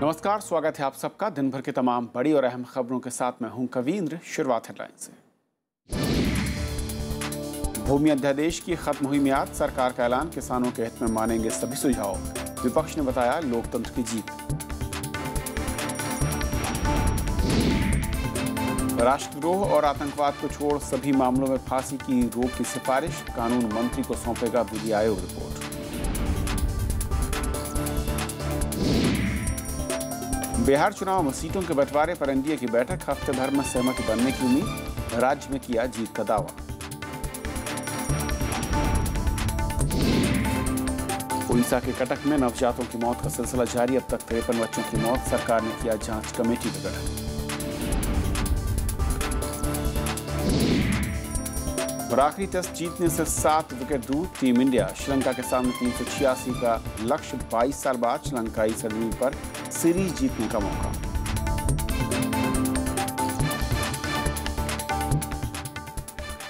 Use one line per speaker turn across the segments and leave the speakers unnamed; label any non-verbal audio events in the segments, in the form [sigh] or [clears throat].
नमस्कार स्वागत है आप सबका दिन भर की तमाम बड़ी और अहम खबरों के साथ मैं हूं कवींद्र शुरुआत हेडलाइन से भूमि अध्यादेश की खत्म हुई मियाद सरकार का ऐलान किसानों के हित में मानेंगे सभी सुझाव विपक्ष ने बताया लोकतंत्र की जीत राष्ट्रद्रोह और आतंकवाद को छोड़ सभी मामलों में फांसी की रोक की सिफारिश कानून मंत्री को सौंपेगा विधि आयोग रिपोर्ट बिहार चुनाव में सीटों के बंटवारे पर एनडीए की बैठक हफ्ते भर में सहमति बनने की उम्मीद राज्य में किया जीत का दावा उड़ीसा के कटक में नवजातों की मौत का सिलसिला जारी अब तक तिरपन बच्चों की मौत सरकार ने किया जांच कमेटी का गठन और आखिरी टेस्ट जीतने से सात विकेट दूर टीम इंडिया श्रीलंका के सामने तीन सौ छियासी का लक्ष्य बाईस साल बाद श्रीलंकाई सरजमीन पर सीरीज जीतने का मौका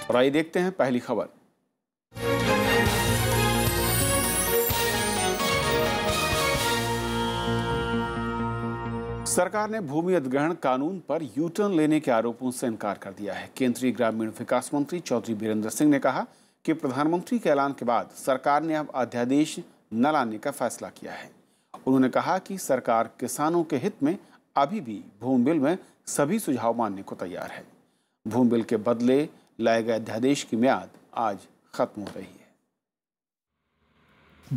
और आइए देखते हैं पहली खबर सरकार ने भूमि अधिग्रहण कानून पर यू टर्न लेने के आरोपों से इनकार कर दिया है केंद्रीय ग्रामीण विकास मंत्री चौधरी बीरेंद्र सिंह ने कहा कि प्रधानमंत्री के ऐलान के बाद सरकार ने अब अध्यादेश न लाने का फैसला किया है उन्होंने कहा कि सरकार किसानों के हित में अभी भी भूमि बिल में सभी सुझाव मानने को तैयार है भूमि बिल के बदले लाए गए अध्यादेश की म्याद आज खत्म हो रही है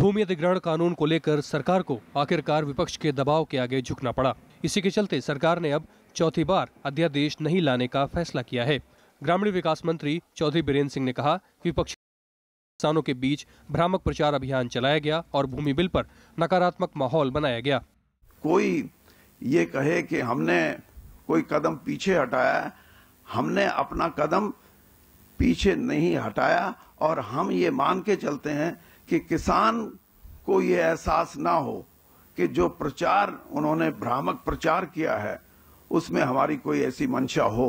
भूमि अधिग्रहण कानून को लेकर सरकार को आखिरकार विपक्ष के दबाव के आगे झुकना पड़ा इसी के चलते सरकार ने अब चौथी बार अध्यादेश नहीं लाने का फैसला किया है ग्रामीण विकास मंत्री चौधरी बीरेन्द्र सिंह ने कहा विपक्ष किसानों के बीच भ्रामक प्रचार अभियान चलाया गया और भूमि बिल पर नकारात्मक माहौल बनाया गया
कोई ये कहे कि हमने कोई कदम पीछे हटाया हमने अपना कदम पीछे नहीं हटाया और हम ये मान के चलते हैं कि किसान को ये एहसास ना हो कि जो प्रचार उन्होंने भ्रामक प्रचार किया है उसमें हमारी कोई ऐसी मंशा हो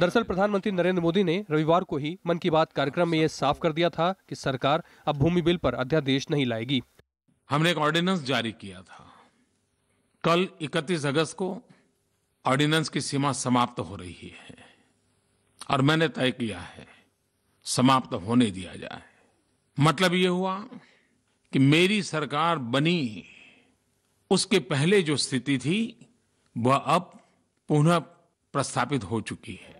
दरअसल प्रधानमंत्री नरेंद्र मोदी ने रविवार को ही मन की बात कार्यक्रम में यह साफ कर दिया था कि सरकार अब भूमि बिल पर अध्यादेश नहीं लाएगी हमने एक ऑर्डिनेंस जारी किया था कल 31 अगस्त को ऑर्डिनेंस की सीमा समाप्त हो
रही है और मैंने तय किया है समाप्त होने दिया जाए
मतलब ये हुआ कि मेरी सरकार बनी उसके पहले जो स्थिति थी वह अब पुनः प्रस्थापित हो चुकी है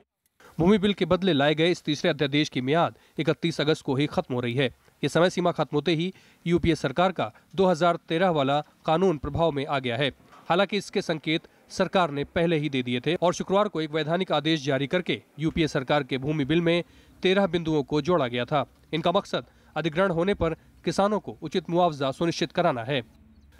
भूमि बिल के बदले लाए गए इस तीसरे अध्यादेश की मियाद 31 अगस्त को ही खत्म हो रही है ये समय सीमा खत्म होते ही यूपीए सरकार का 2013 वाला कानून प्रभाव में आ गया है हालांकि इसके संकेत सरकार ने पहले ही दे दिए थे और शुक्रवार को एक वैधानिक आदेश जारी करके यूपीए सरकार के भूमि बिल में तेरह बिंदुओं को जोड़ा गया था इनका मकसद अधिग्रहण होने पर किसानों को उचित मुआवजा सुनिश्चित कराना है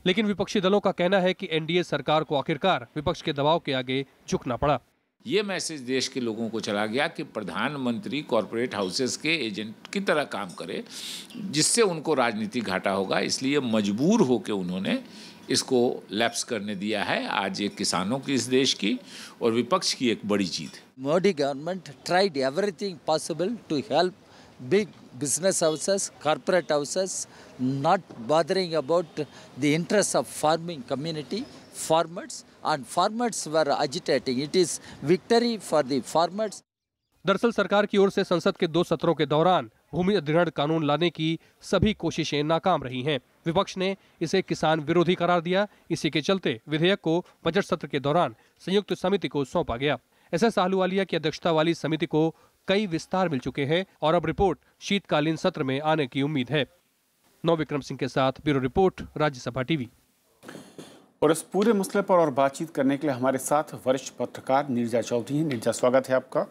लेकिन विपक्षी दलों का कहना है कि एनडीए सरकार को आखिरकार विपक्ष के दबाव के आगे झुकना पड़ा ये मैसेज
देश के लोगों को चला गया कि प्रधानमंत्री कॉरपोरेट हाउसेस के एजेंट की तरह काम करे जिससे उनको राजनीति घाटा होगा इसलिए मजबूर होकर उन्होंने इसको लैप्स करने दिया है आज ये किसानों की इस देश की और विपक्ष की एक बड़ी जीत
Modi government tried everything possible to help big business houses, corporate houses, not bothering about the interests of farming community, farmers, and farmers were agitating. It is victory for the farmers. दरअसल सरकार की ओर से संसद के दो सत्रों के दौरान भूमि अधिग्रहण कानून लाने की सभी कोशिशें नाकाम रही हैं विपक्ष ने इसे किसान विरोधी करार दिया इसी के चलते विधेयक को बजट सत्र के दौरान संयुक्त समिति को सौंपा गया एस एस आहलुवालिया की अध्यक्षता वाली समिति को कई विस्तार मिल चुके हैं और अब रिपोर्ट शीतकालीन सत्र में आने की उम्मीद है नौ विक्रम सिंह के साथ ब्यूरो रिपोर्ट राज्यसभा टीवी
और इस पूरे मसले पर और बातचीत करने के लिए हमारे साथ वरिष्ठ पत्रकार नीरजा चौधरी हैं नीरजा स्वागत है आपका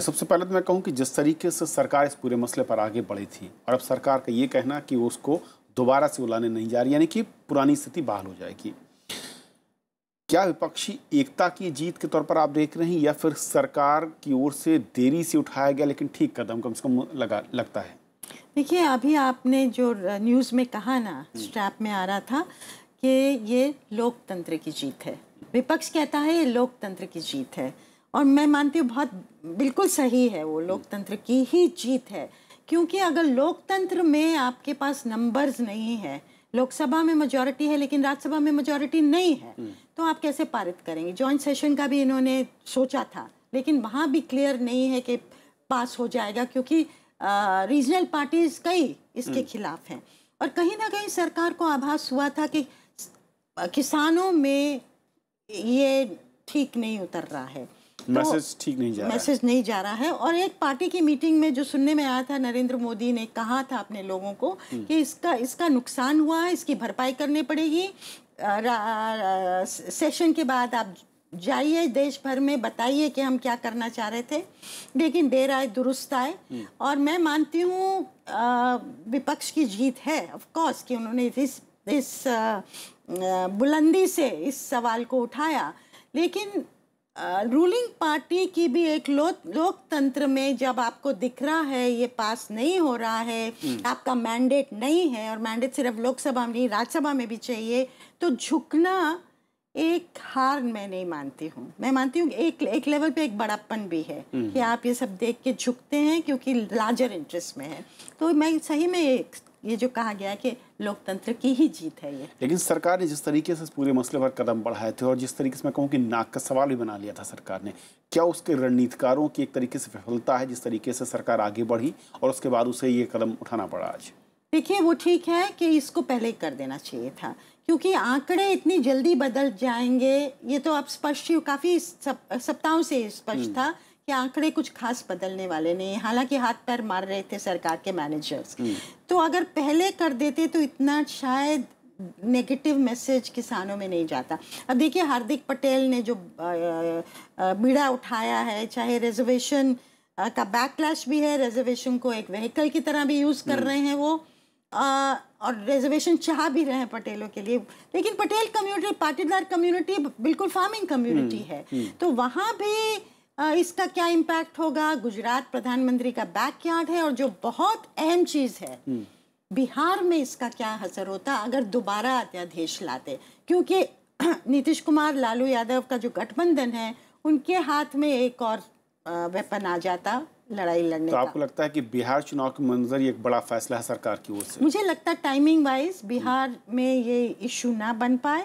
सबसे पहले तो मैं कहूं कि जिस तरीके से सरकार इस पूरे मसले पर आगे बढ़ी थी और अब सरकार का ये कहना कि वो उसको दोबारा से बुलाने नहीं जा रही यानी कि पुरानी स्थिति बहाल हो जाएगी क्या विपक्षी एकता की जीत के तौर पर आप देख रहे हैं या फिर सरकार की ओर से देरी से उठाया गया लेकिन ठीक कदम कम से कम लगा लगता है
देखिए अभी आपने जो न्यूज़ में कहा ना हम्म। स्ट्रैप में आ रहा था कि ये लोकतंत्र की जीत है विपक्ष कहता है ये लोकतंत्र की जीत है और मैं मानती हूँ बहुत बिल्कुल सही है वो हम्म। लोकतंत्र की ही जीत है क्योंकि अगर लोकतंत्र में आपके पास नंबर्स नहीं है लोकसभा में मेजोरिटी है लेकिन राज्यसभा में मेजोरिटी नहीं है हम्म। तो आप कैसे पारित करेंगे जॉइंट सेशन का भी इन्होंने सोचा था लेकिन वहाँ भी क्लियर नहीं है कि पास हो जाएगा क्योंकि रीजनल पार्टीज कई इसके हम्म। खिलाफ हैं और कहीं ना कहीं सरकार को आभास हुआ था कि किसानों में ये ठीक नहीं उतर रहा है तो मैसेज
ठीक नहीं जा मैसेज
नहीं जा रहा है और एक पार्टी की मीटिंग में जो सुनने में आया था नरेंद्र मोदी ने कहा था अपने लोगों को हम्म। कि इसका इसका नुकसान हुआ है इसकी भरपाई करनी पड़ेगी सेशन के बाद आप जाइए देश भर में बताइए कि हम क्या करना चाह रहे थे लेकिन देर आए दुरुस्त आए हम्म। और मैं मानती हूँ विपक्ष की जीत है ऑफ कोर्स कि उन्होंने इस इस बुलंदी से इस सवाल को उठाया लेकिन रूलिंग पार्टी की भी एक लो, लोकतंत्र में जब आपको दिख रहा है ये पास नहीं हो रहा है हम्म। आपका मैंडेट नहीं है और मैंडेट सिर्फ लोकसभा में नहीं राज्यसभा में भी चाहिए तो झुकना एक हार मैं नहीं मानती हूँ मैं मानती हूँ एक एक लेवल पे एक बड़ापन भी है हम्म। कि आप ये सब देख के झुकते हैं क्योंकि लार्जर इंटरेस्ट में है तो मैं सही में ये जो कहा गया है कि लोकतंत्र की ही जीत है ये
लेकिन सरकार ने जिस तरीके से पूरे मसले पर कदम बढ़ाए थे और जिस तरीके से मैं कहूँ कि नाक का सवाल भी बना लिया था सरकार ने क्या उसके रणनीतिकारों की एक तरीके से विफलता है जिस तरीके से सरकार आगे बढ़ी और उसके बाद उसे ये कदम उठाना पड़ा
आज देखिए वो ठीक है कि इसको पहले कर देना चाहिए था क्योंकि आंकड़े इतनी जल्दी बदल जाएंगे ये तो अब स्पष्ट काफ़ी सप्ताहों से स्पष्ट हम्म। था के आंकड़े कुछ खास बदलने वाले नहीं हालांकि हाथ पैर मार रहे थे सरकार के मैनेजर्स हम्म। तो अगर पहले कर देते तो इतना शायद नेगेटिव मैसेज किसानों में नहीं जाता अब देखिए हार्दिक पटेल ने जो बीड़ा उठाया है चाहे रिजर्वेशन का बैकलैश भी है रिजर्वेशन को एक व्हीकल की तरह भी यूज़ कर हम्म। रहे हैं वो आ, और रिजर्वेशन चाह भी रहे हैं पटेलों के लिए लेकिन पटेल कम्युनिटी पाटीदार कम्युनिटी बिल्कुल फार्मिंग हम्म, कम्युनिटी है तो वहाँ भी इसका क्या इम्पैक्ट होगा गुजरात प्रधानमंत्री का बैकयार्ड है और जो बहुत अहम चीज़ है हम्म। बिहार में इसका क्या असर होता अगर दोबारा अध्यादेश लाते क्योंकि [clears throat] नीतीश कुमार लालू यादव का जो गठबंधन है उनके हाथ में एक और वेपन आ जाता लड़ाई लड़ने तो आपको
लगता है कि बिहार चुनाव के मंजर एक बड़ा फैसला है सरकार की ओर से मुझे लगता
है टाइमिंग वाइज बिहार में ये इशू ना बन पाए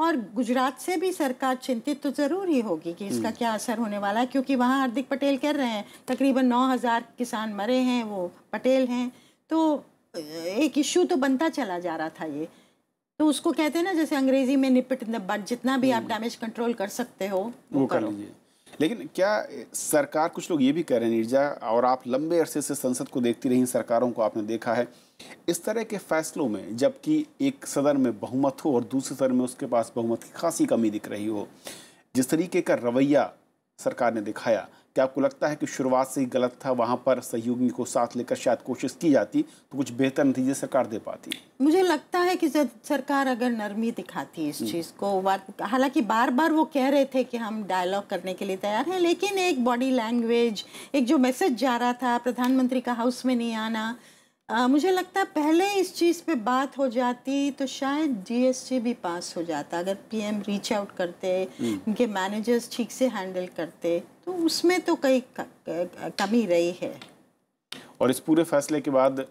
और गुजरात से भी सरकार चिंतित तो ज़रूर ही होगी कि इसका हम्म। क्या असर होने वाला है क्योंकि वहाँ हार्दिक पटेल कह रहे हैं तकरीबन नौ हज़ार किसान मरे हैं वो पटेल हैं तो एक इश्यू तो बनता चला जा रहा था ये तो उसको कहते हैं ना जैसे अंग्रेजी में निपट जितना भी आप हम्म। डैमेज कंट्रोल कर सकते हो वो, वो कर
लीजिए लेकिन क्या सरकार कुछ लोग ये भी कह रहे हैं निर्जा और आप लंबे अरसे से संसद को देखती रही सरकारों को आपने देखा है इस तरह के फैसलों में जबकि एक सदन में बहुमत हो और दूसरे सदन में उसके पास बहुमत की खासी कमी दिख रही हो जिस तरीके का रवैया सरकार ने दिखाया क्या आपको लगता है कि शुरुआत से ही गलत था वहाँ पर सहयोगी को साथ लेकर शायद कोशिश की जाती तो कुछ बेहतर नतीजे सरकार दे पाती
मुझे लगता है कि सरकार अगर नरमी दिखाती इस चीज़ को हालांकि बार बार वो कह रहे थे कि हम डायलॉग करने के लिए तैयार हैं लेकिन एक बॉडी लैंग्वेज एक जो मैसेज जा रहा था प्रधानमंत्री का हाउस में नहीं आना आ, मुझे लगता है पहले इस चीज़ पे बात हो जाती तो शायद जीएसटी भी पास हो जाता अगर पीएम रीच आउट करते हम्म। उनके मैनेजर्स ठीक से हैंडल करते तो उसमें तो कई कमी रही है
और इस पूरे फैसले के बाद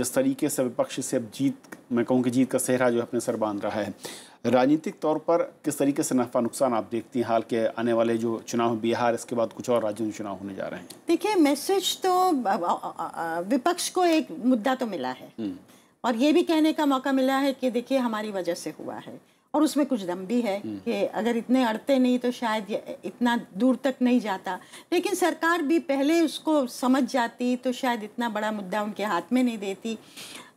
जिस तरीके से विपक्ष से अब जीत मैं कहूँ कि जीत का सेहरा जो अपने सर बांध रहा है राजनीतिक तौर पर किस तरीके से नफा नुकसान आप देखती हैं हाल के आने वाले जो चुनाव बिहार इसके बाद कुछ और राज्यों में चुनाव होने जा रहे हैं
देखिए मैसेज तो विपक्ष को एक मुद्दा तो मिला है हम्म। और ये भी कहने का मौका मिला है कि देखिए हमारी वजह से हुआ है और उसमें कुछ दम भी है हम्म। कि अगर इतने अड़ते नहीं तो शायद इतना दूर तक नहीं जाता लेकिन सरकार भी पहले उसको समझ जाती तो शायद इतना बड़ा मुद्दा उनके हाथ में नहीं देती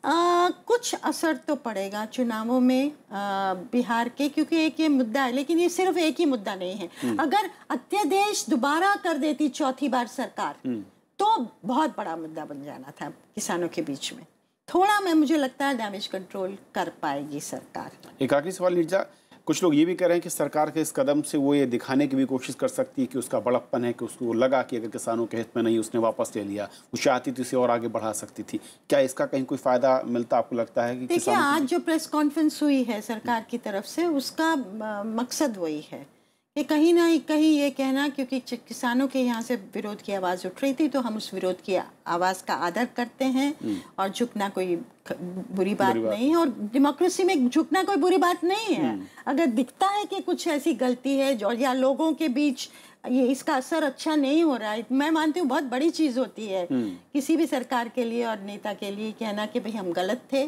आ, कुछ असर तो पड़ेगा चुनावों में आ, बिहार के क्योंकि एक ये मुद्दा है लेकिन ये सिर्फ एक ही मुद्दा नहीं है हम्म। अगर अध्यादेश दोबारा कर देती चौथी बार सरकार हम्म। तो बहुत बड़ा मुद्दा बन जाना था किसानों के बीच में थोड़ा मैं मुझे लगता है डैमेज कंट्रोल कर पाएगी सरकार
एक आखिरी सवाल निर्जा कुछ लोग ये भी कह रहे हैं कि सरकार के इस कदम से वो ये दिखाने की भी कोशिश कर सकती है कि उसका बड़प्पन है कि उसको लगा कि अगर किसानों के हित में नहीं उसने वापस ले लिया वो चाहती थी उसे और आगे बढ़ा सकती थी क्या इसका कहीं कोई फायदा मिलता आपको लगता है कि देखिए आज
जो प्रेस कॉन्फ्रेंस हुई है सरकार की तरफ से उसका मकसद वही है ये कहीं ना कहीं ये कहना क्योंकि किसानों के यहाँ से विरोध की आवाज़ उठ रही थी तो हम उस विरोध की आवाज़ का आदर करते हैं हम्म। और झुकना कोई बुरी बात बुरी नहीं है और डेमोक्रेसी में झुकना कोई बुरी बात नहीं है हम्म। अगर दिखता है कि कुछ ऐसी गलती है और या लोगों के बीच ये इसका असर अच्छा नहीं हो रहा है मैं मानती हूँ बहुत बड़ी चीज़ होती है हम्म। किसी भी सरकार के लिए और नेता के लिए कहना कि भाई हम गलत थे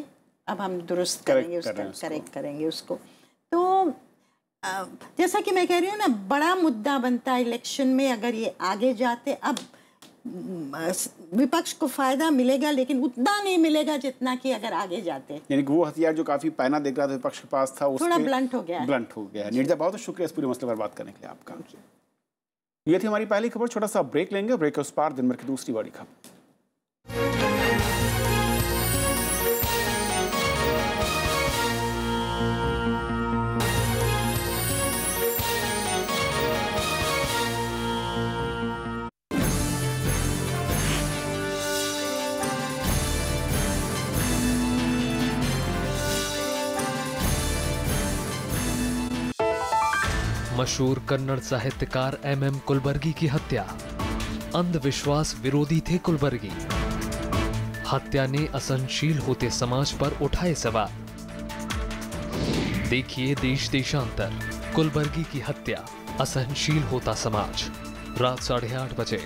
अब हम दुरुस्त करेंगे उसको करेक्ट करेंगे उसको तो जैसा कि मैं कह रही हूँ ना बड़ा मुद्दा बनता है इलेक्शन में अगर ये आगे जाते अब विपक्ष को फायदा मिलेगा लेकिन उतना नहीं मिलेगा जितना कि अगर आगे जाते
यानी कि वो हथियार जो काफी पैना देख रहा था विपक्ष के पास था थोड़ा ब्लंट हो गया ब्लंट हो गया निर्जा बहुत शुक्रिया इस पूरे मसले पर बात करने के लिए आपका ये थी हमारी पहली खबर छोटा सा ब्रेक लेंगे ब्रेक के उस पार दिन भर की दूसरी बड़ी खबर
मशहूर कन्नड़ साहित्यकार एम एम कुलबर्गी की हत्या अंधविश्वास विरोधी थे कुलबर्गी हत्या ने असहनशील होते समाज पर उठाए सवाल देखिए देश देशांतर कुलबर्गी की हत्या असहनशील होता समाज रात साढ़े आठ बजे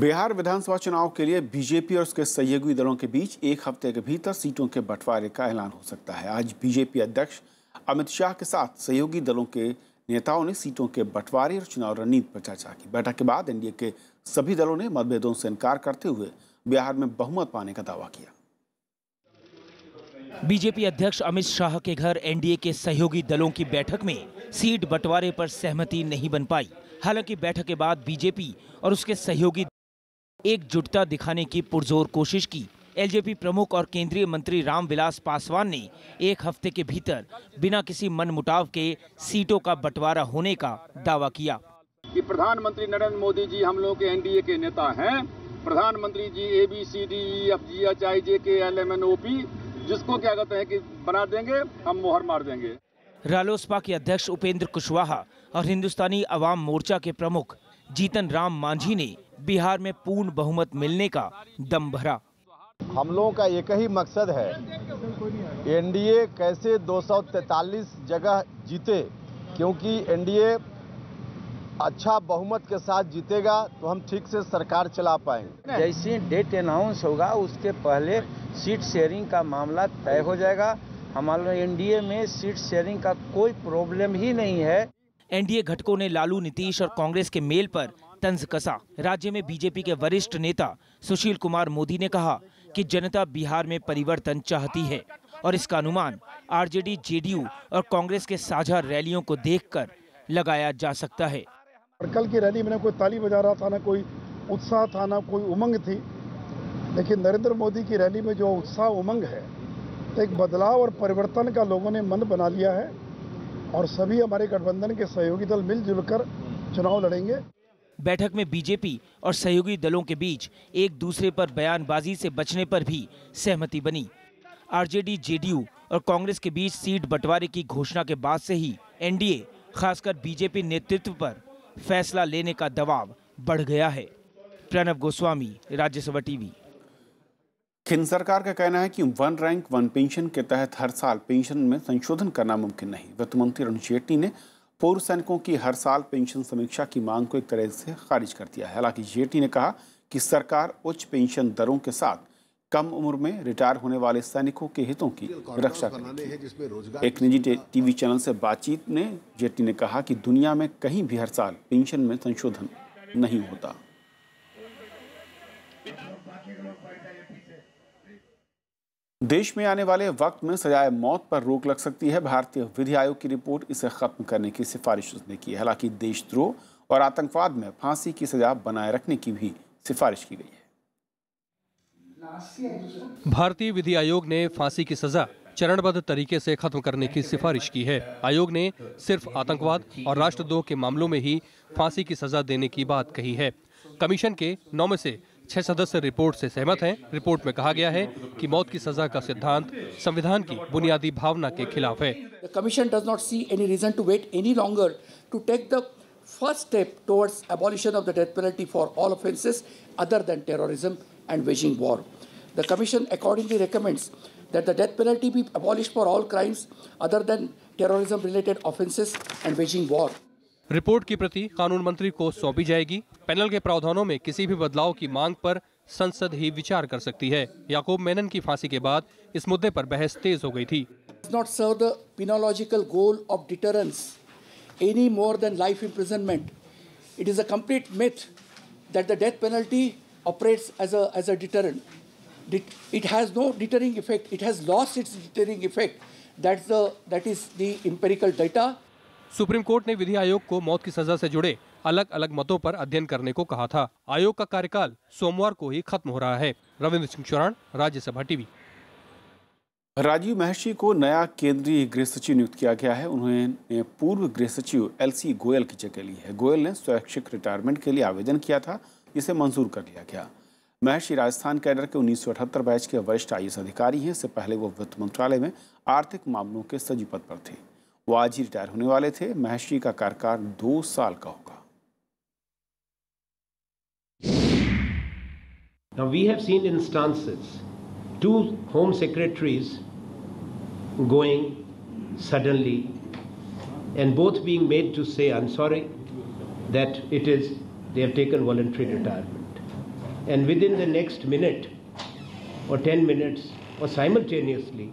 बिहार विधानसभा चुनाव के लिए बीजेपी और उसके सहयोगी दलों के बीच एक हफ्ते के भीतर सीटों के बंटवारे का ऐलान हो सकता है आज बीजेपी अध्यक्ष अमित शाह के साथ सहयोगी दलों के नेताओं ने सीटों के बंटवारे और चुनाव रणनीति पर चर्चा की बैठक के बाद एनडीए के सभी दलों ने मतभेदों से इनकार करते हुए बिहार में बहुमत पाने का दावा किया
बीजेपी अध्यक्ष अमित शाह के घर एनडीए के सहयोगी दलों की बैठक में सीट बंटवारे पर सहमति नहीं बन पाई हालांकि बैठक के बाद बीजेपी और उसके सहयोगी एकजुटता दिखाने की पुरजोर कोशिश की एलजेपी प्रमुख और केंद्रीय मंत्री रामविलास पासवान ने एक हफ्ते के भीतर बिना किसी मनमुटाव के सीटों का बंटवारा होने का दावा किया
कि प्रधानमंत्री नरेंद्र मोदी जी हम लोग के एनडीए के नेता हैं प्रधानमंत्री
ji A B C D E F G H I J K L M N O P जिसको क्या कहते हैं कि बना देंगे हम मोहर मार देंगे
रालोसपा के अध्यक्ष उपेंद्र कुशवाहा और हिंदुस्तानी अवाम मोर्चा के प्रमुख जीतन राम मांझी ने बिहार में पूर्ण बहुमत मिलने
का दम भरा हम लोगों का एक ही मकसद है एनडीए कैसे 243 जगह जीते क्योंकि एनडीए अच्छा बहुमत के साथ जीतेगा तो हम ठीक से सरकार चला पाएंगे जैसे
डेट अनाउंस होगा उसके पहले सीट शेयरिंग का मामला तय हो जाएगा हमारे एनडीए में सीट शेयरिंग का कोई प्रॉब्लम ही नहीं है एनडीए घटकों ने लालू नीतीश और कांग्रेस के मेल पर तंज कसा राज्य में बीजेपी के वरिष्ठ नेता सुशील कुमार मोदी ने कहा कि जनता बिहार में परिवर्तन चाहती है और इसका अनुमान आरजेडी जेडीयू और कांग्रेस के साझा रैलियों को देखकर लगाया जा सकता
है कल की रैली में कोई ताली बजा रहा था ना कोई उत्साह था ना कोई उमंग थी लेकिन नरेंद्र मोदी की रैली में जो उत्साह उमंग है एक बदलाव और परिवर्तन का लोगों ने मन बना लिया है और सभी हमारे गठबंधन के सहयोगी दल मिलजुल कर चुनाव लड़ेंगे
बैठक में बीजेपी और सहयोगी दलों के बीच एक दूसरे पर बयानबाजी से बचने पर भी सहमति बनी आरजेडी जेडीयू और कांग्रेस के बीच सीट बंटवारे की घोषणा के बाद से ही एनडीए खासकर बीजेपी नेतृत्व पर फैसला लेने का दबाव बढ़ गया है प्रणब गोस्वामी राज्यसभा
टीवी केंद्र सरकार का कहना है कि वन रैंक वन पेंशन के तहत हर साल पेंशन में संशोधन करना मुमकिन नहीं वित्त मंत्री अरुण जेटली ने पूर्व सैनिकों की हर साल पेंशन समीक्षा की मांग को एक तरह से खारिज कर दिया है हालांकि जेटली ने कहा कि सरकार उच्च पेंशन दरों के साथ कम उम्र में रिटायर होने वाले सैनिकों के हितों की रक्षा कर एक निजी टीवी चैनल से बातचीत में जेटली ने कहा कि दुनिया में कहीं भी हर साल पेंशन में संशोधन नहीं होता देश में आने वाले वक्त में सजाए मौत पर रोक लग सकती है भारतीय विधि आयोग की रिपोर्ट इसे खत्म करने की सिफारिश उसने की है हालांकि देशद्रोह और आतंकवाद में फांसी की सजा बनाए रखने की भी सिफारिश की गई
है भारतीय विधि आयोग ने फांसी की सजा चरणबद्ध तरीके से खत्म करने की सिफारिश की है आयोग ने सिर्फ आतंकवाद और राष्ट्रद्रोह के मामलों में ही फांसी की सजा देने की बात कही है कमीशन के नौ में से छह सदस्य रिपोर्ट से सहमत हैं रिपोर्ट में कहा गया है कि मौत की सजा का सिद्धांत संविधान की बुनियादी भावना के खिलाफ है the commission does not see any reason to wait any longer to take the first step towards abolition of the death penalty for all offences other than terrorism and waging war. The Commission accordingly recommends that the death penalty be abolished for all crimes other than terrorism related offences and waging war. Report की प्रति कानून मंत्री को सौंपी जाएगी panel के प्रावधानों में किसी भी बदलाव की मांग पर संसद ही विचार कर सकती है याकूब मेनन की फांसी के बाद इस मुद्दे पर बहस तेज हो गई थी not serve the penological goal of deterrence any more than life imprisonment it is a complete myth that the death penalty operates as as a deterrent it has no deterring effect it has lost its deterring effect That's the that is the empirical data. Supreme court ने विधि आयोग को मौत की सजा से जुड़े अलग अलग मतों पर अध्ययन करने को कहा था आयोग का कार्यकाल सोमवार को ही खत्म हो रहा है रविंद्र सिंह चौरान राज्यसभा टीवी राजीव महर्षि को नया
केंद्रीय गृह सचिव नियुक्त किया गया है उन्होंने पूर्व गृह सचिव एलसी गोयल की जगह ली है गोयल ने स्वैच्छिक रिटायरमेंट के लिए आवेदन किया था जिसे मंजूर कर लिया गया महर्षि राजस्थान कैडर के उन्नीस बैच के वरिष्ठ आई अधिकारी हैं इससे पहले वो वित्त मंत्रालय में आर्थिक मामलों के सचिव पद पर थे वो आज ही रिटायर होने वाले थे महर्षि का कार्यकाल दो साल
का होगा Now
we have seen instances, two home secretaries going suddenly and both being made to say, I'm sorry, that it is, they have taken voluntary retirement. And within the next minute or 10 minutes or simultaneously,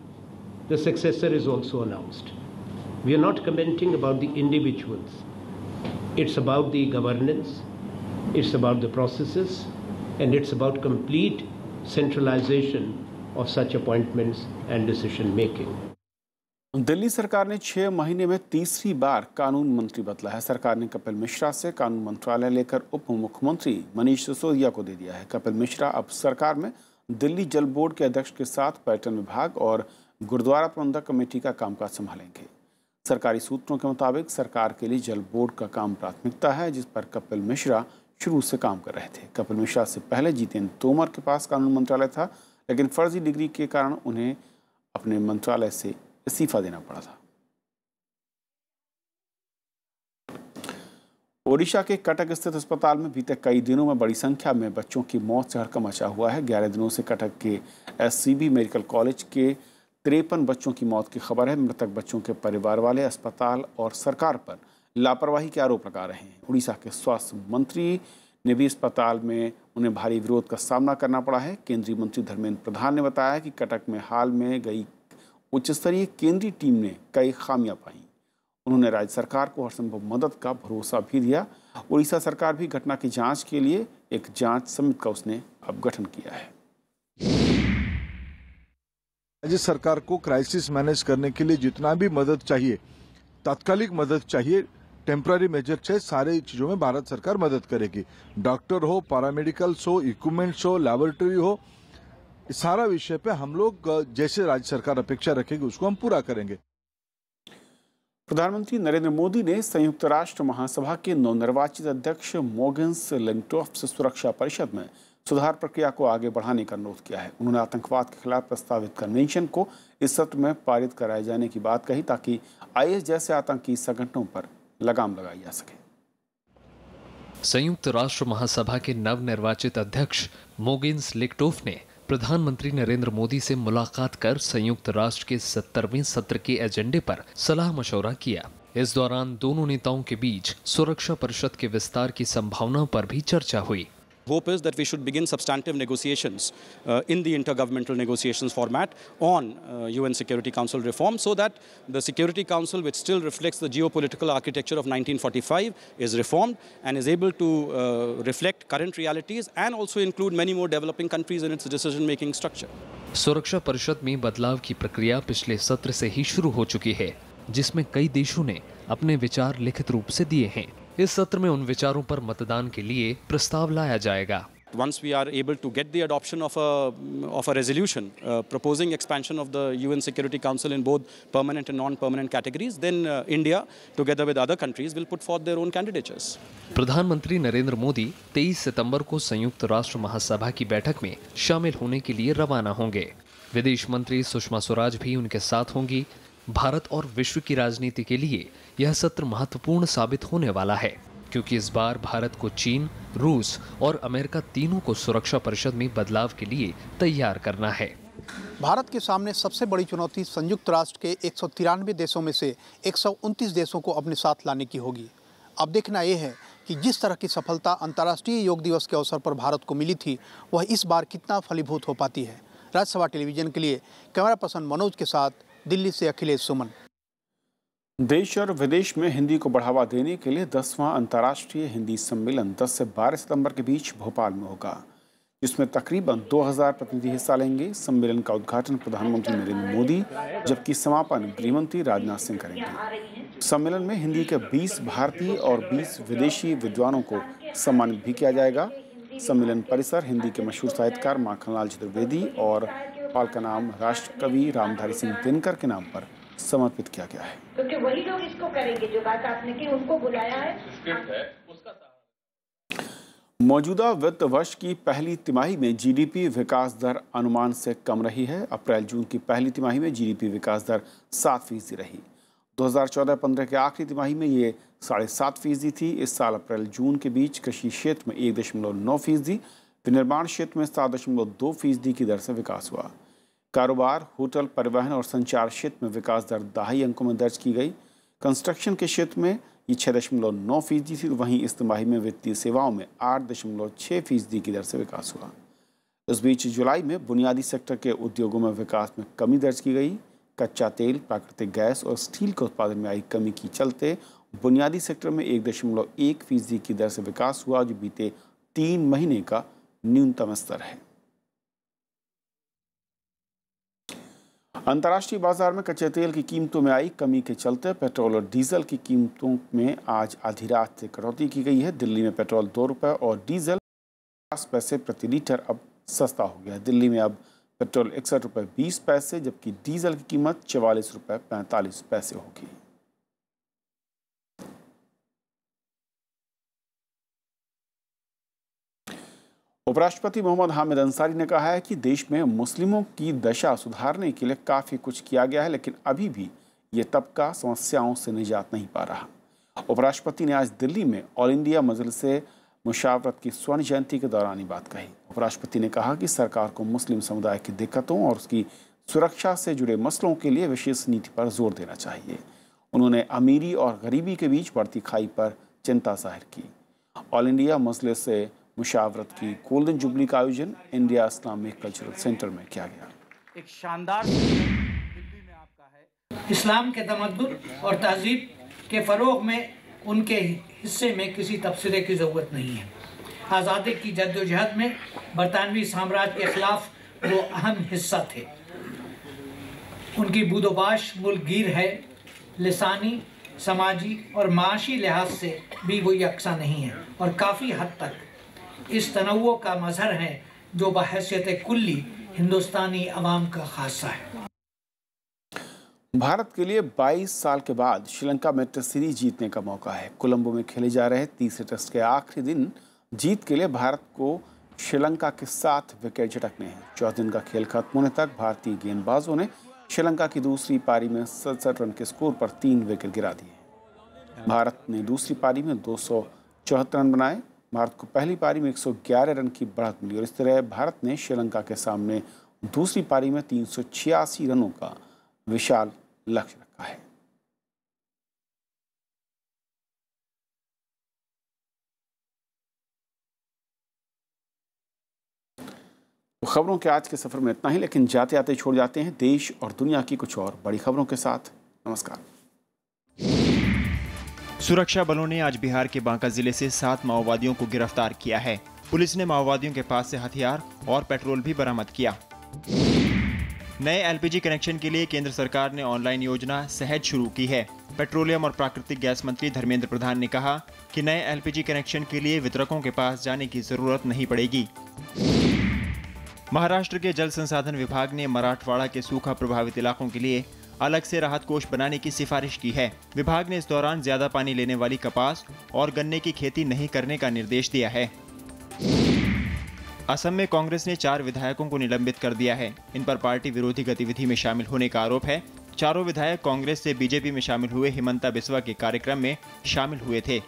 the successor is also announced. We are not commenting about the individuals. It's about the governance, it's about the processes, and it's about complete centralization of such appointments and decision making.
Delhi सरकार ने छह महीने में तीसरी बार कानून मंत्री बदला है सरकार ने कपिल मिश्रा से कानून मंत्रालय लेकर उप मुख्यमंत्री मनीष सिसोदिया को दे दिया है कपिल मिश्रा अब सरकार में दिल्ली जल बोर्ड के अध्यक्ष के साथ पर्यटन विभाग और गुरुद्वारा प्रबंधक कमेटी का कामकाज संभालेंगे सरकारी सूत्रों के मुताबिक सरकार के लिए जल बोर्ड का काम प्राथमिकता है जिस पर कपिल मिश्रा शुरू से काम कर रहे थे कपिल मिश्रा से पहले जितेंद्र तोमर के पास कानून मंत्रालय था लेकिन फर्जी डिग्री के कारण उन्हें अपने मंत्रालय से इस्तीफा देना पड़ा था ओडिशा के कटक स्थित अस्पताल में बीते कई दिनों में बड़ी संख्या में बच्चों की मौत से हड़कम मचा हुआ है ग्यारह दिनों से कटक के एस मेडिकल कॉलेज के तिरपन बच्चों की मौत की खबर है मृतक बच्चों के परिवार वाले अस्पताल और सरकार पर लापरवाही के आरोप लगा रहे हैं उड़ीसा के स्वास्थ्य मंत्री ने भी अस्पताल में उन्हें भारी विरोध का सामना करना पड़ा है केंद्रीय मंत्री धर्मेंद्र प्रधान ने बताया कि कटक में हाल में गई उच्च स्तरीय केंद्रीय टीम ने कई खामियां पाई उन्होंने राज्य सरकार को हर संभव मदद का भरोसा भी दिया उड़ीसा सरकार भी घटना की जांच के लिए एक जांच समिति का उसने अब गठन किया
है
राज्य सरकार को क्राइसिस मैनेज करने के लिए जितना भी मदद चाहिए तात्कालिक मदद चाहिए टेम्प्ररी मेजर चाहे सारे चीज़ों में भारत सरकार मदद करेगी डॉक्टर हो पैरामेडिकल्स हो इक्विपमेंट्स हो लेबोरेटरी
हो सारा विषय पे हम लोग जैसे राज्य सरकार अपेक्षा रखेगी उसको हम पूरा करेंगे प्रधानमंत्री नरेंद्र मोदी ने संयुक्त राष्ट्र महासभा के नवनिर्वाचित अध्यक्ष मोगन्स लेंटोफ सुरक्षा परिषद में सुधार प्रक्रिया को आगे बढ़ाने का अनुरोध किया है उन्होंने आतंकवाद के खिलाफ प्रस्तावित कन्वेंशन को इस सत्र में पारित कराए जाने की बात कही ताकि आई जैसे आतंकी संगठनों पर लगाम लगाई जा सके
संयुक्त राष्ट्र महासभा के नव निर्वाचित अध्यक्ष मोगिन्स लिक्टोफ ने प्रधानमंत्री नरेंद्र मोदी से मुलाकात कर संयुक्त राष्ट्र के सत्तरवें सत्र के एजेंडे पर सलाह मशवरा किया इस दौरान दोनों नेताओं के बीच सुरक्षा परिषद के विस्तार की संभावनाओं पर भी चर्चा हुई
Hope is that we should begin substantive negotiations uh, in the intergovernmental negotiations format on uh, UN Security Council reform so that the Security Council, which still reflects the geopolitical architecture of 1945, is reformed and is able to uh, reflect current realities and also include many more developing countries
in its decision-making structure. सुरक्षा परिषद में बदलाव की प्रक्रिया पिछले सत्र से ही शुरू हो चुकी है जिसमें कई देशों ने अपने विचार लिखित रूप से दिए हैं इस सत्र में उन विचारों पर मतदान के लिए प्रस्ताव लाया जाएगा once we are able to get the adoption
of a, of a resolution uh, proposing expansion of the UN Security Council in both permanent and non-permanent categories, then uh, India, together with other countries, will put forth their own candidatures.
प्रधानमंत्री नरेंद्र मोदी 23 सितंबर को संयुक्त राष्ट्र महासभा की बैठक में शामिल होने के लिए रवाना होंगे विदेश मंत्री सुषमा स्वराज भी उनके साथ होंगी भारत और विश्व की राजनीति के लिए यह सत्र महत्वपूर्ण साबित होने वाला है क्योंकि इस बार भारत को चीन रूस और अमेरिका तीनों को सुरक्षा परिषद में बदलाव के लिए तैयार करना है
भारत के सामने सबसे बड़ी चुनौती संयुक्त राष्ट्र के एक देशों में से एक देशों को अपने साथ लाने की होगी अब देखना यह है कि जिस तरह की सफलता अंतर्राष्ट्रीय योग दिवस के अवसर पर भारत को मिली थी वह इस बार कितना फलीभूत हो पाती है राज्यसभा टेलीविजन के लिए कैमरा पर्सन मनोज के साथ दिल्ली से अखिलेश सुमन
देश और विदेश में हिंदी को बढ़ावा देने के लिए दसवां अंतर्राष्ट्रीय हिंदी सम्मेलन 10 से 12 सितंबर के बीच भोपाल में होगा जिसमें तकरीबन 2000 प्रतिनिधि हिस्सा लेंगे सम्मेलन का उद्घाटन प्रधानमंत्री नरेंद्र मोदी जबकि समापन गृहमंत्री राजनाथ सिंह
करेंगे
सम्मेलन में हिंदी के 20 भारतीय और 20 विदेशी विद्वानों को सम्मानित भी किया जाएगा सम्मेलन परिसर हिंदी के मशहूर साहित्यकार माखनलाल चतुर्वेदी और हॉल का नाम राष्ट्र कवि रामधारी सिंह दिनकर के नाम पर समर्पित किया गया है
क्योंकि तो वही लोग इसको करेंगे जो बात आपने की उनको बुलाया
है
मौजूदा वित्त वर्ष की पहली तिमाही में जीडीपी विकास दर अनुमान से कम रही है अप्रैल जून की पहली तिमाही में जीडीपी विकास दर सात फीसदी रही 2014-15 के आखिरी तिमाही में ये साढ़े सात फीसदी थी इस साल अप्रैल जून के बीच कृषि क्षेत्र में एक दशमलव नौ फीसदी विनिर्माण तो क्षेत्र में सात दशमलव दो फीसदी की दर से विकास हुआ कारोबार होटल परिवहन और संचार क्षेत्र में विकास दर दहाई अंकों में दर्ज की गई कंस्ट्रक्शन के क्षेत्र में ये छः दशमलव नौ फीसदी थी वहीं इस तिमाही में वित्तीय सेवाओं में आठ दशमलव छः फीसदी की दर से विकास हुआ इस बीच जुलाई में बुनियादी सेक्टर के उद्योगों में विकास में कमी दर्ज की गई कच्चा तेल प्राकृतिक गैस और स्टील के उत्पादन में आई कमी की चलते बुनियादी सेक्टर में एक दशमलव एक फीसदी की दर से विकास हुआ जो बीते तीन महीने का न्यूनतम स्तर है अंतर्राष्ट्रीय बाजार में कच्चे तेल की कीमतों में आई कमी के चलते पेट्रोल और डीजल की कीमतों में आज आधी रात से कटौती की गई है दिल्ली में पेट्रोल दो रुपये और डीजल पचास पैसे प्रति लीटर अब सस्ता हो गया है दिल्ली में अब पेट्रोल इकसठ रुपये बीस पैसे जबकि डीजल की कीमत चवालीस रुपये पैंतालीस पैसे होगी उपराष्ट्रपति मोहम्मद हामिद अंसारी ने कहा है कि देश में मुस्लिमों की दशा सुधारने के लिए काफ़ी कुछ किया गया है लेकिन अभी भी ये तबका समस्याओं से निजात नहीं पा रहा उपराष्ट्रपति ने आज दिल्ली में ऑल इंडिया मजल से मुशावरत की स्वर्ण जयंती के दौरान ही बात कही उपराष्ट्रपति ने कहा कि सरकार को मुस्लिम समुदाय की दिक्कतों और उसकी सुरक्षा से जुड़े मसलों के लिए विशेष नीति पर जोर देना चाहिए उन्होंने अमीरी और गरीबी के बीच बढ़ती खाई पर चिंता जाहिर की ऑल इंडिया से मुशावरत की गोल्डन जुबली का आयोजन इंडिया इस्लामिक कल्चरल सेंटर में किया गया
एक शानदार इस्लाम के तमदन और तहजीब के फ़रोग में उनके हिस्से में किसी तबसरे की ज़रूरत नहीं है आज़ादी की जद्दोजहद में बरतानवी साम्राज्य के ख़िलाफ़ वो अहम हिस्सा थे उनकी बुदोबाश मुल्कगीर है लसानी समाजी और माशी लिहाज से भी वो यकसा नहीं है और काफ़ी हद तक इस तनव का मजहर है जो बहसीत कुल्ली हिंदुस्तानी अवाम का खासा है
भारत के लिए 22 साल के बाद श्रीलंका में टेस्ट सीरीज जीतने का मौका है कोलंबो में खेले जा रहे तीसरे टेस्ट के आखिरी दिन जीत के लिए भारत को श्रीलंका के साथ विकेट झटकने हैं चौदह दिन का खेल खत्म होने तक भारतीय गेंदबाजों ने श्रीलंका की दूसरी पारी में सड़सठ रन के स्कोर पर तीन विकेट गिरा दिए भारत ने दूसरी पारी में दो रन बनाए भारत को पहली पारी में 111 रन की बढ़त मिली और इस तरह भारत ने श्रीलंका के सामने दूसरी पारी में तीन रनों का विशाल लक्ष्य रखा है तो खबरों के आज के सफर में इतना ही लेकिन जाते आते छोड़ जाते हैं देश और दुनिया की कुछ और बड़ी खबरों के साथ
नमस्कार सुरक्षा बलों ने आज बिहार के बांका जिले से सात माओवादियों को गिरफ्तार किया है पुलिस ने माओवादियों के पास से हथियार और पेट्रोल भी बरामद किया नए एलपीजी कनेक्शन के लिए केंद्र सरकार ने ऑनलाइन योजना सहज शुरू की है पेट्रोलियम और प्राकृतिक गैस मंत्री धर्मेंद्र प्रधान ने कहा कि नए एलपीजी कनेक्शन के लिए वितरकों के पास जाने की जरूरत नहीं पड़ेगी महाराष्ट्र के जल संसाधन विभाग ने मराठवाड़ा के सूखा प्रभावित इलाकों के लिए अलग से राहत कोष बनाने की सिफारिश की है विभाग ने इस दौरान ज्यादा पानी लेने वाली कपास और गन्ने की खेती नहीं करने का निर्देश दिया है असम में कांग्रेस ने चार विधायकों को निलंबित कर दिया है इन पर पार्टी विरोधी गतिविधि में शामिल होने का आरोप है चारों विधायक कांग्रेस से बीजेपी में शामिल हुए हिमंता बिस्वा के कार्यक्रम में शामिल हुए थे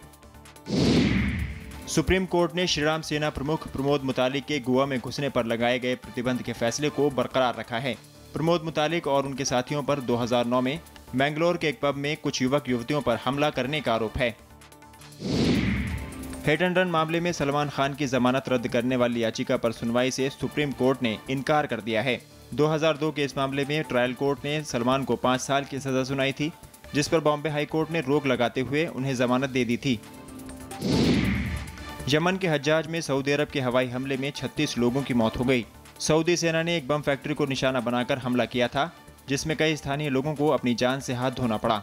सुप्रीम कोर्ट ने श्रीराम सेना प्रमुख प्रमोद मुतालिक के गोवा में घुसने पर लगाए गए प्रतिबंध के फैसले को बरकरार रखा है प्रमोद मुतालिक और उनके साथियों पर 2009 में मैंगलोर के एक पब में कुछ युवक युवतियों पर हमला करने का आरोप है हेट एंड रन मामले में सलमान खान की जमानत रद्द करने वाली याचिका पर सुनवाई से सुप्रीम कोर्ट ने इनकार कर दिया है 2002 के इस मामले में ट्रायल कोर्ट ने सलमान को पाँच साल की सजा सुनाई थी जिस पर बॉम्बे हाई कोर्ट ने रोक लगाते हुए उन्हें जमानत दे दी थी यमन के हजाज में सऊदी अरब के हवाई हमले में 36 लोगों की मौत हो गई सऊदी सेना ने एक बम फैक्ट्री को निशाना बनाकर हमला किया था जिसमें कई स्थानीय लोगों को अपनी जान से हाथ धोना पड़ा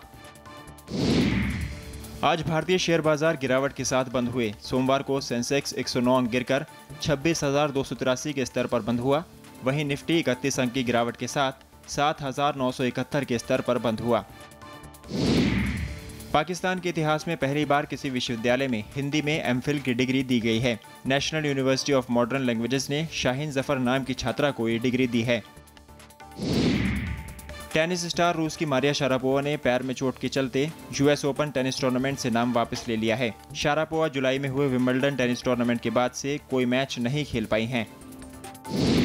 आज भारतीय शेयर बाजार गिरावट के साथ बंद हुए सोमवार को सेंसेक्स 109 अंक गिरकर छब्बीस के स्तर पर बंद हुआ वहीं निफ्टी इकतीस अंक की गिरावट के साथ सात के स्तर पर बंद हुआ पाकिस्तान के इतिहास में पहली बार किसी विश्वविद्यालय में हिंदी में एम की डिग्री दी गई है National University of Modern Languages ने शाहीन जफर नाम की छात्रा को ये डिग्री दी है टेनिस स्टार रूस की मारिया शारापोवा ने पैर में चोट के चलते यूएस ओपन टेनिस टूर्नामेंट से नाम वापस ले लिया है शारापोवा जुलाई में हुए विम्बलडन टेनिस टूर्नामेंट के बाद से कोई मैच नहीं खेल पाई हैं